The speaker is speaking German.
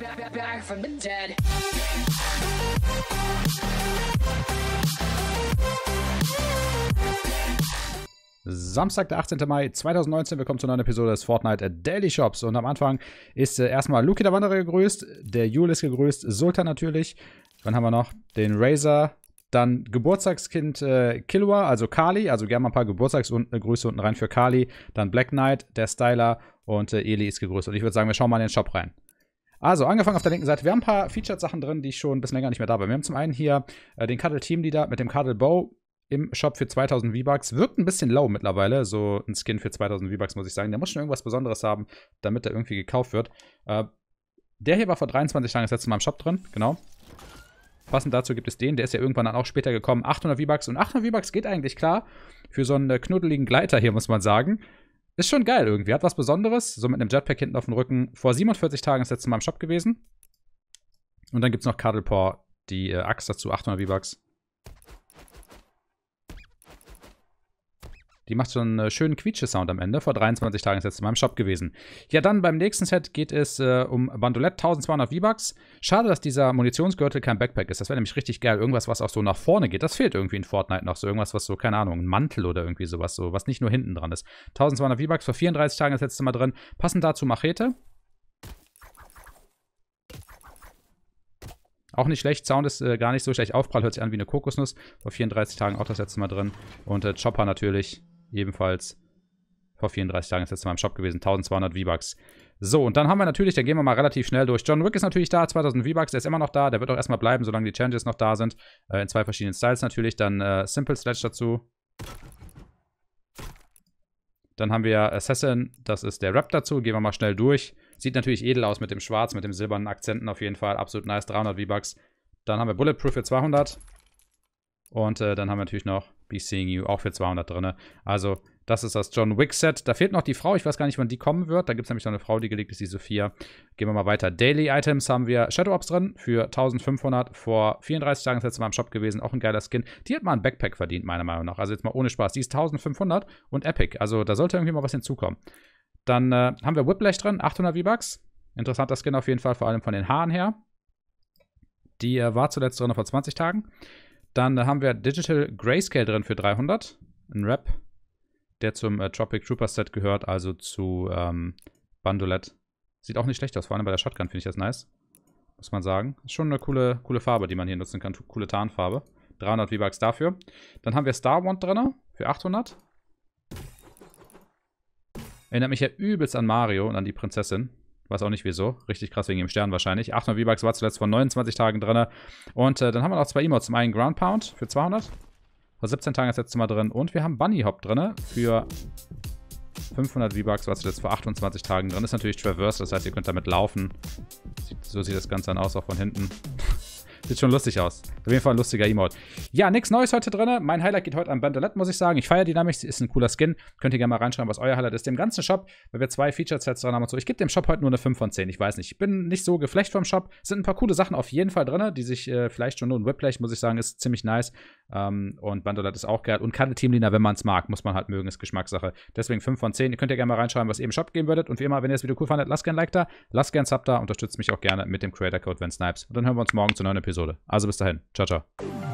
back, back from the dead. Samstag, der 18. Mai 2019. Willkommen zu einer neuen Episode des Fortnite Daily Shops. Und am Anfang ist äh, erstmal Luki der Wanderer gegrüßt, der Jule ist gegrüßt, Sultan natürlich. Dann haben wir noch den Razer, dann Geburtstagskind äh, Killua, also Kali. Also gerne mal ein paar Geburtstagsgrüße äh, unten rein für Kali. Dann Black Knight, der Styler und äh, Eli ist gegrüßt. Und ich würde sagen, wir schauen mal in den Shop rein. Also, angefangen auf der linken Seite. Wir haben ein paar Featured-Sachen drin, die ich schon ein bisschen länger nicht mehr da war. Wir haben zum einen hier äh, den Cuddle Team Leader mit dem Cuddle Bow im Shop für 2000 V-Bucks. Wirkt ein bisschen low mittlerweile, so ein Skin für 2000 V-Bucks, muss ich sagen. Der muss schon irgendwas Besonderes haben, damit er irgendwie gekauft wird. Äh, der hier war vor 23 Tagen das letzte Mal im Shop drin, genau. Passend dazu gibt es den, der ist ja irgendwann dann auch später gekommen. 800 V-Bucks und 800 V-Bucks geht eigentlich klar für so einen äh, knuddeligen Gleiter hier, muss man sagen. Ist schon geil irgendwie. Hat was Besonderes. So mit einem Jetpack hinten auf dem Rücken. Vor 47 Tagen ist das letzte Mal im Shop gewesen. Und dann gibt es noch Cuddlepaw, die äh, Axt dazu, 800 V-Bucks. Die macht so einen äh, schönen Quietsche-Sound am Ende. Vor 23 Tagen ist jetzt in meinem Shop gewesen. Ja, dann beim nächsten Set geht es äh, um Bandolett, 1200 V-Bucks. Schade, dass dieser Munitionsgürtel kein Backpack ist. Das wäre nämlich richtig geil. Irgendwas, was auch so nach vorne geht. Das fehlt irgendwie in Fortnite noch. So irgendwas, was so, keine Ahnung, ein Mantel oder irgendwie sowas, so, was nicht nur hinten dran ist. 1200 V-Bucks, vor 34 Tagen das letzte Mal drin. Passend dazu Machete. Auch nicht schlecht. Sound ist äh, gar nicht so schlecht. Aufprall hört sich an wie eine Kokosnuss. Vor 34 Tagen auch das letzte Mal drin. Und äh, Chopper natürlich. Ebenfalls vor 34 Tagen ist das in meinem Shop gewesen. 1200 V-Bucks. So, und dann haben wir natürlich, da gehen wir mal relativ schnell durch. John Wick ist natürlich da, 2000 V-Bucks, der ist immer noch da, der wird auch erstmal bleiben, solange die Challenges noch da sind. Äh, in zwei verschiedenen Styles natürlich. Dann äh, Simple Sledge dazu. Dann haben wir Assassin, das ist der Rap dazu. Gehen wir mal schnell durch. Sieht natürlich edel aus mit dem Schwarz, mit dem silbernen Akzenten auf jeden Fall. Absolut nice, 300 V-Bucks. Dann haben wir Bulletproof für 200. Und äh, dann haben wir natürlich noch Be Seeing You, auch für 200 drin. Also, das ist das John Wick Set. Da fehlt noch die Frau. Ich weiß gar nicht, wann die kommen wird. Da gibt es nämlich noch eine Frau, die gelegt ist, die Sophia. Gehen wir mal weiter. Daily Items haben wir Shadow Ops drin für 1500. Vor 34 Tagen ist jetzt mal im Shop gewesen. Auch ein geiler Skin. Die hat mal ein Backpack verdient, meiner Meinung nach. Also jetzt mal ohne Spaß. Die ist 1500 und Epic. Also da sollte irgendwie mal was hinzukommen. Dann äh, haben wir Whiplash drin, 800 V-Bucks. Interessanter Skin auf jeden Fall, vor allem von den Haaren her. Die äh, war zuletzt drin vor 20 Tagen. Dann haben wir Digital Grayscale drin für 300. Ein Rap, der zum äh, Tropic Trooper Set gehört, also zu ähm, Bandolette. Sieht auch nicht schlecht aus, vor allem bei der Shotgun finde ich das nice. Muss man sagen. Ist schon eine coole, coole Farbe, die man hier nutzen kann. Coole Tarnfarbe. 300 V-Bucks dafür. Dann haben wir Star Wand drin für 800. Erinnert mich ja übelst an Mario und an die Prinzessin. Weiß auch nicht wieso. Richtig krass wegen dem Stern wahrscheinlich. 800 V-Bucks war zuletzt vor 29 Tagen drin. Und äh, dann haben wir noch zwei Emotes. Zum einen Ground Pound für 200. Vor 17 Tagen ist letztes Mal drin. Und wir haben Bunny Hop drin für 500 V-Bucks war zuletzt vor 28 Tagen drin. Ist natürlich Traverse, das heißt, ihr könnt damit laufen. so sieht das Ganze dann aus, auch von hinten. Sieht schon lustig aus. Auf jeden Fall ein lustiger Emote. Ja, nichts Neues heute drin. Mein Highlight geht heute an Bandalet, muss ich sagen. Ich feiere Dynamics, ist ein cooler Skin. Könnt ihr gerne mal reinschreiben, was euer Highlight ist. Dem ganzen Shop, weil wir zwei Feature-Sets dran haben und so. Ich gebe dem Shop heute nur eine 5 von 10. Ich weiß nicht. Ich bin nicht so geflecht vom Shop. sind ein paar coole Sachen auf jeden Fall drin, die sich äh, vielleicht schon nur ein Webplay, muss ich sagen, ist ziemlich nice. Ähm, und Bandalet ist auch geil. Und keine Teamliner, wenn man es mag, muss man halt mögen, ist Geschmackssache. Deswegen 5 von 10. Ihr könnt ja gerne mal reinschreiben, was ihr im Shop geben würdet. Und wie immer, wenn ihr das Video cool fandet, lasst gerne ein Like da, lasst gerne ein Sub da, unterstützt mich auch gerne mit dem Creator Code, wenn Snipes. Und dann hören wir uns morgen zu neuen Episode. Episode. Also bis dahin. Ciao, ciao.